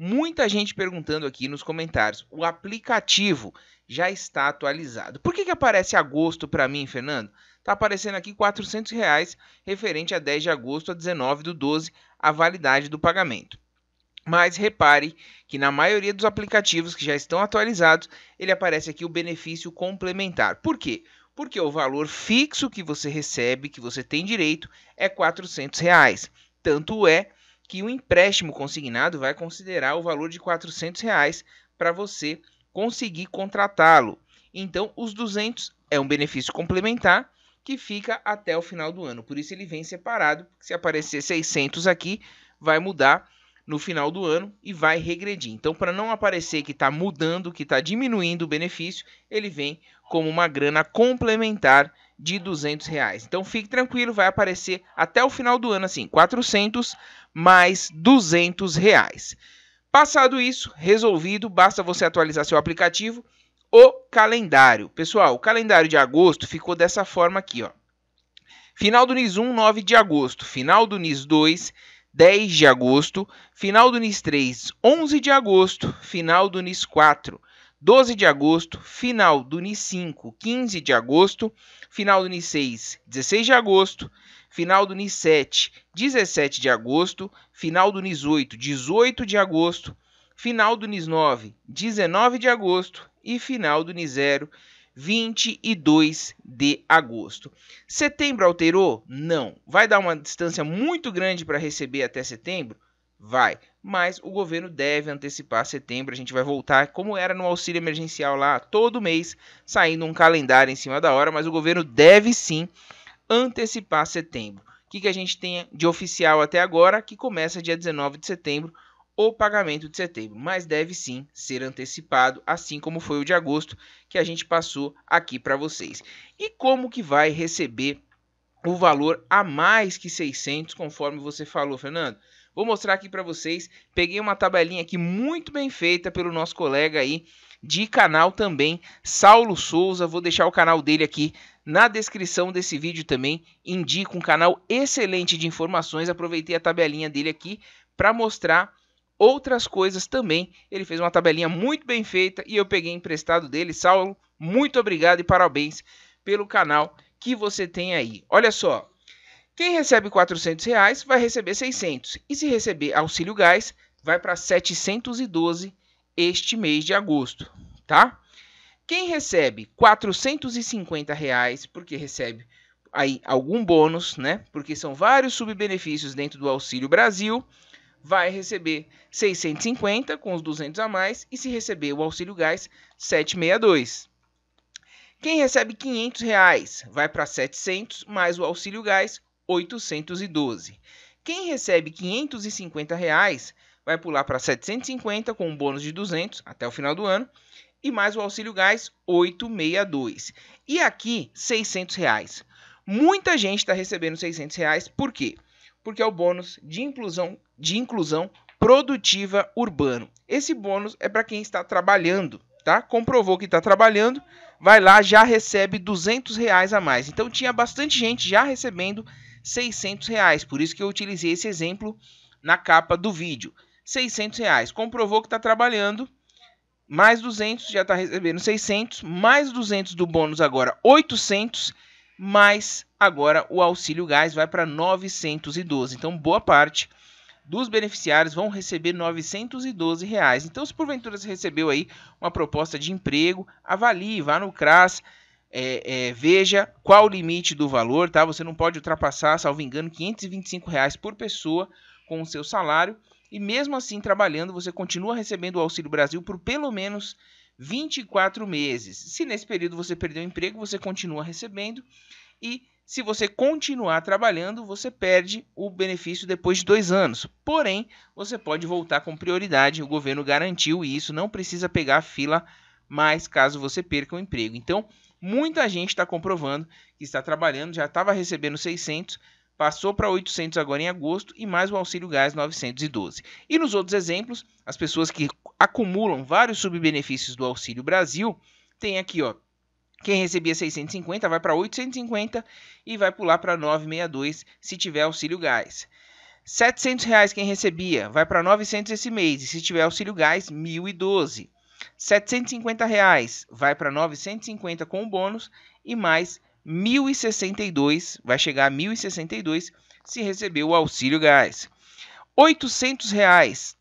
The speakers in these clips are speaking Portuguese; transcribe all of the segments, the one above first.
Muita gente perguntando aqui nos comentários. O aplicativo já está atualizado. Por que, que aparece agosto para mim, Fernando? Está aparecendo aqui R$ reais referente a 10 de agosto a 19 do 12, a validade do pagamento. Mas repare que na maioria dos aplicativos que já estão atualizados, ele aparece aqui o benefício complementar. Por quê? Porque o valor fixo que você recebe, que você tem direito, é R$ reais. Tanto é que o empréstimo consignado vai considerar o valor de R$ 400 reais para você conseguir contratá-lo. Então, os 200 é um benefício complementar que fica até o final do ano. Por isso ele vem separado, se aparecer 600 aqui, vai mudar no final do ano e vai regredir. Então, para não aparecer que está mudando, que está diminuindo o benefício, ele vem como uma grana complementar de 200 reais. Então fique tranquilo, vai aparecer até o final do ano assim, 400 mais 200 reais. Passado isso, resolvido, basta você atualizar seu aplicativo. O calendário, pessoal, o calendário de agosto ficou dessa forma aqui, ó. Final do NIS 1, 9 de agosto. Final do NIS 2, 10 de agosto. Final do NIS 3, 11 de agosto. Final do NIS 4, 12 de agosto, final do NI 5, 15 de agosto, final do NI 6, 16 de agosto, final do NI 7, 17 de agosto, final do NIS 8, 18 de agosto, final do NIS 9, 19 de agosto e final do NIS 0, 22 de agosto. Setembro alterou? Não. Vai dar uma distância muito grande para receber até setembro? Vai. Mas o governo deve antecipar setembro. A gente vai voltar, como era no auxílio emergencial lá, todo mês, saindo um calendário em cima da hora. Mas o governo deve sim antecipar setembro. O que, que a gente tem de oficial até agora? Que começa dia 19 de setembro o pagamento de setembro, mas deve sim ser antecipado, assim como foi o de agosto que a gente passou aqui para vocês. E como que vai receber o valor a mais que 600, conforme você falou, Fernando? Vou mostrar aqui para vocês. Peguei uma tabelinha aqui muito bem feita pelo nosso colega aí de canal também, Saulo Souza. Vou deixar o canal dele aqui na descrição desse vídeo também. Indico um canal excelente de informações. Aproveitei a tabelinha dele aqui para mostrar outras coisas também. Ele fez uma tabelinha muito bem feita e eu peguei emprestado dele. Saulo, muito obrigado e parabéns pelo canal que você tem aí. Olha só, quem recebe 400 reais vai receber 600 e se receber auxílio gás vai para 712 este mês de agosto, tá? Quem recebe 450 reais porque recebe aí algum bônus, né? Porque são vários subbenefícios dentro do Auxílio Brasil, vai receber 650 com os 200 a mais e se receber o auxílio gás 762. Quem recebe 500 reais vai para 700 mais o auxílio gás 812. Quem recebe 550 reais vai pular para 750 com um bônus de 200 até o final do ano e mais o auxílio gás 862. E aqui 600 reais. Muita gente está recebendo 600 reais, por quê? Porque é o bônus de inclusão de inclusão produtiva urbano. Esse bônus é para quem está trabalhando, tá? Comprovou que está trabalhando, vai lá já recebe 200 reais a mais. Então tinha bastante gente já recebendo 600 reais. Por isso que eu utilizei esse exemplo na capa do vídeo. 600 reais. Comprovou que está trabalhando. Mais 200, já está recebendo 600. Mais 200 do bônus agora, 800. Mais agora o auxílio gás vai para 912. Então, boa parte dos beneficiários vão receber 912. Reais. Então, se porventura você recebeu aí uma proposta de emprego, avalie, vá no CRAS, é, é, veja qual o limite do valor, tá? Você não pode ultrapassar, salvo engano, 525 reais por pessoa com o seu salário. E mesmo assim, trabalhando, você continua recebendo o Auxílio Brasil por pelo menos 24 meses. Se nesse período você perdeu o emprego, você continua recebendo. E se você continuar trabalhando, você perde o benefício depois de dois anos. Porém, você pode voltar com prioridade. O governo garantiu e isso não precisa pegar a fila mais caso você perca o emprego. Então, Muita gente está comprovando que está trabalhando, já estava recebendo 600, passou para 800 agora em agosto e mais o auxílio gás 912. E nos outros exemplos, as pessoas que acumulam vários subbenefícios do Auxílio Brasil, tem aqui, ó, quem recebia 650 vai para 850 e vai pular para 962 se tiver auxílio gás. 700 reais quem recebia vai para 900 esse mês e se tiver auxílio gás 1012. 750 reais vai para 950 com o bônus e mais 1062, vai chegar a 1062 se receber o auxílio gás. 800 reais,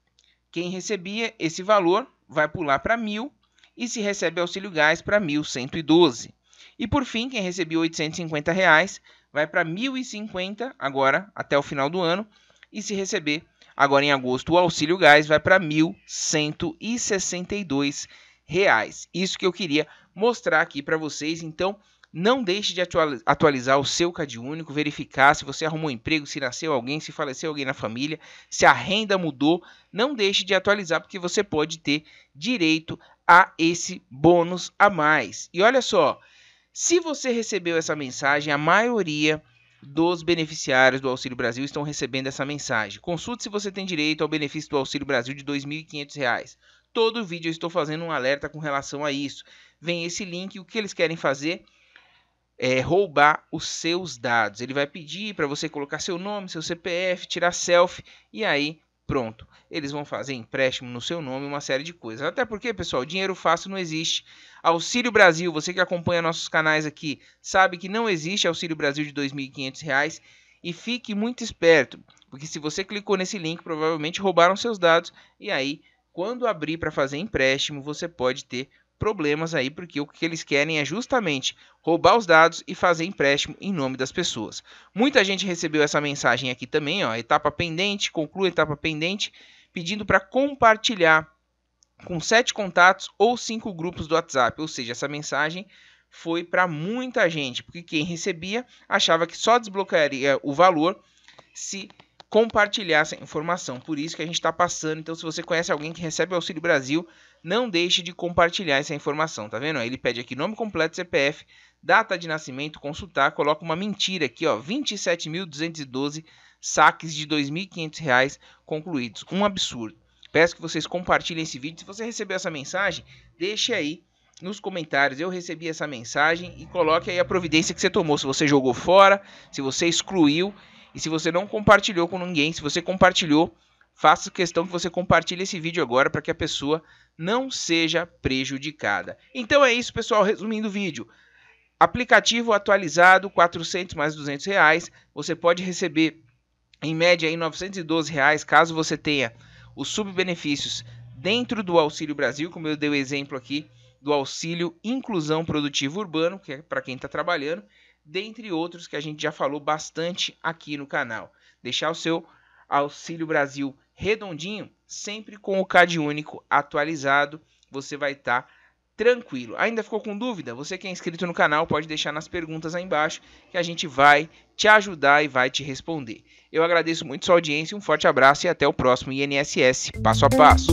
quem recebia esse valor vai pular para 1000 e se recebe auxílio gás para 1112. E por fim, quem recebeu 850 reais vai para 1050 agora até o final do ano e se receber Agora em agosto, o auxílio gás vai para R$ 1.162. Isso que eu queria mostrar aqui para vocês. Então, não deixe de atualizar o seu CadÚnico, verificar se você arrumou um emprego, se nasceu alguém, se faleceu alguém na família, se a renda mudou. Não deixe de atualizar, porque você pode ter direito a esse bônus a mais. E olha só, se você recebeu essa mensagem, a maioria dos beneficiários do Auxílio Brasil estão recebendo essa mensagem. Consulte se você tem direito ao benefício do Auxílio Brasil de R$ 2.500. Todo vídeo eu estou fazendo um alerta com relação a isso. Vem esse link, o que eles querem fazer é roubar os seus dados. Ele vai pedir para você colocar seu nome, seu CPF, tirar selfie e aí pronto. Eles vão fazer empréstimo no seu nome, uma série de coisas. Até porque, pessoal, dinheiro fácil não existe. Auxílio Brasil, você que acompanha nossos canais aqui, sabe que não existe Auxílio Brasil de R$ 2.500 e fique muito esperto, porque se você clicou nesse link, provavelmente roubaram seus dados e aí, quando abrir para fazer empréstimo, você pode ter problemas aí, porque o que eles querem é justamente roubar os dados e fazer empréstimo em nome das pessoas. Muita gente recebeu essa mensagem aqui também, ó, etapa pendente, conclua etapa pendente, pedindo para compartilhar com sete contatos ou cinco grupos do WhatsApp. Ou seja, essa mensagem foi para muita gente, porque quem recebia achava que só desbloquearia o valor se compartilhasse a informação. Por isso que a gente está passando. Então, se você conhece alguém que recebe o Auxílio Brasil, não deixe de compartilhar essa informação, tá vendo? Ele pede aqui nome completo, CPF, data de nascimento, consultar, coloca uma mentira aqui, ó, 27.212 saques de R$ 2.500 concluídos. Um absurdo. Peço que vocês compartilhem esse vídeo. Se você recebeu essa mensagem, deixe aí nos comentários. Eu recebi essa mensagem e coloque aí a providência que você tomou. Se você jogou fora, se você excluiu e se você não compartilhou com ninguém. Se você compartilhou, faça questão que você compartilhe esse vídeo agora para que a pessoa não seja prejudicada. Então é isso, pessoal. Resumindo o vídeo. Aplicativo atualizado, 400 mais 200 reais. Você pode receber, em média, aí, 912 reais, caso você tenha os subbenefícios dentro do Auxílio Brasil, como eu dei o exemplo aqui do Auxílio Inclusão Produtiva Urbano, que é para quem está trabalhando, dentre outros que a gente já falou bastante aqui no canal. Deixar o seu Auxílio Brasil redondinho, sempre com o CAD único atualizado, você vai estar tá tranquilo. Ainda ficou com dúvida? Você que é inscrito no canal pode deixar nas perguntas aí embaixo que a gente vai te ajudar e vai te responder. Eu agradeço muito sua audiência, um forte abraço e até o próximo INSS Passo a Passo.